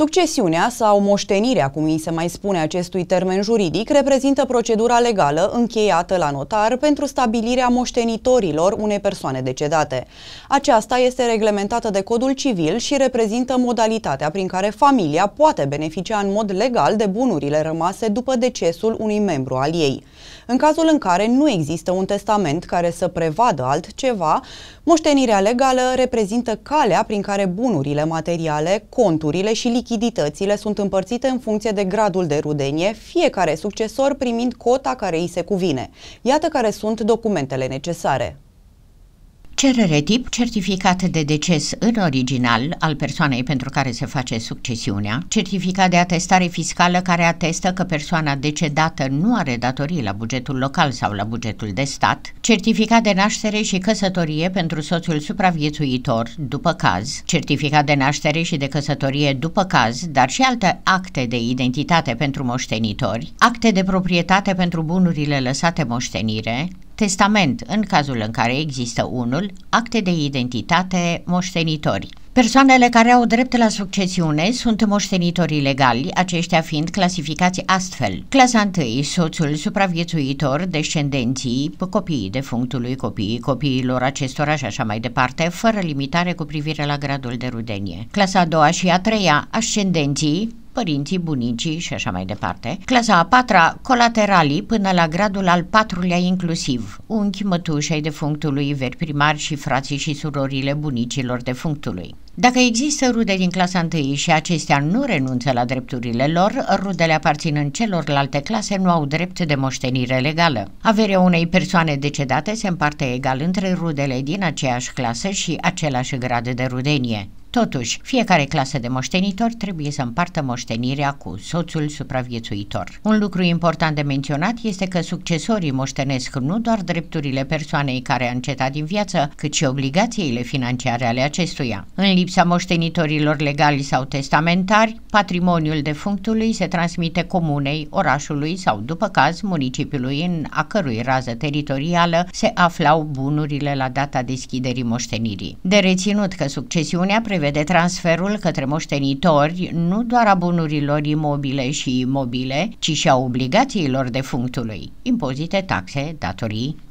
Succesiunea sau moștenirea, cum îi se mai spune acestui termen juridic, reprezintă procedura legală încheiată la notar pentru stabilirea moștenitorilor unei persoane decedate. Aceasta este reglementată de codul civil și reprezintă modalitatea prin care familia poate beneficia în mod legal de bunurile rămase după decesul unui membru al ei. În cazul în care nu există un testament care să prevadă altceva, moștenirea legală reprezintă calea prin care bunurile materiale, conturile și lichidurile lichiditățile sunt împărțite în funcție de gradul de rudenie, fiecare succesor primind cota care îi se cuvine. Iată care sunt documentele necesare. Cerere tip, certificat de deces în original al persoanei pentru care se face succesiunea, certificat de atestare fiscală care atestă că persoana decedată nu are datorii la bugetul local sau la bugetul de stat, certificat de naștere și căsătorie pentru soțul supraviețuitor după caz, certificat de naștere și de căsătorie după caz, dar și alte acte de identitate pentru moștenitori, acte de proprietate pentru bunurile lăsate moștenire, testament în cazul în care există unul, acte de identitate, moștenitori. Persoanele care au drept la succesiune sunt moștenitorii legali, aceștia fiind clasificați astfel. Clasa 1. Soțul supraviețuitor, descendenții, copiii defunctului, copiii copiilor acestora și așa mai departe, fără limitare cu privire la gradul de rudenie. Clasa a doua și a treia, ascendenții, părinții, bunicii și așa mai departe. Clasa a patra, colateralii până la gradul al patrulea inclusiv, unchi, mătușei defunctului, veri primari și frații și surorile bunicilor defunctului. Dacă există rude din clasa 1 și acestea nu renunță la drepturile lor, rudele aparținând celorlalte clase nu au drept de moștenire legală. Averea unei persoane decedate se împarte egal între rudele din aceeași clasă și același grad de rudenie. Totuși, fiecare clasă de moștenitori trebuie să împartă moștenirea cu soțul supraviețuitor. Un lucru important de menționat este că succesorii moștenesc nu doar drepturile persoanei care a încetat din viață, cât și obligațiile financiare ale acestuia. În lipsă lipsa moștenitorilor legali sau testamentari, patrimoniul defunctului se transmite comunei, orașului sau, după caz, municipiului în a cărui rază teritorială se aflau bunurile la data deschiderii moștenirii. De reținut că succesiunea prevede transferul către moștenitori nu doar a bunurilor imobile și imobile, ci și a obligațiilor defunctului, impozite, taxe, datorii,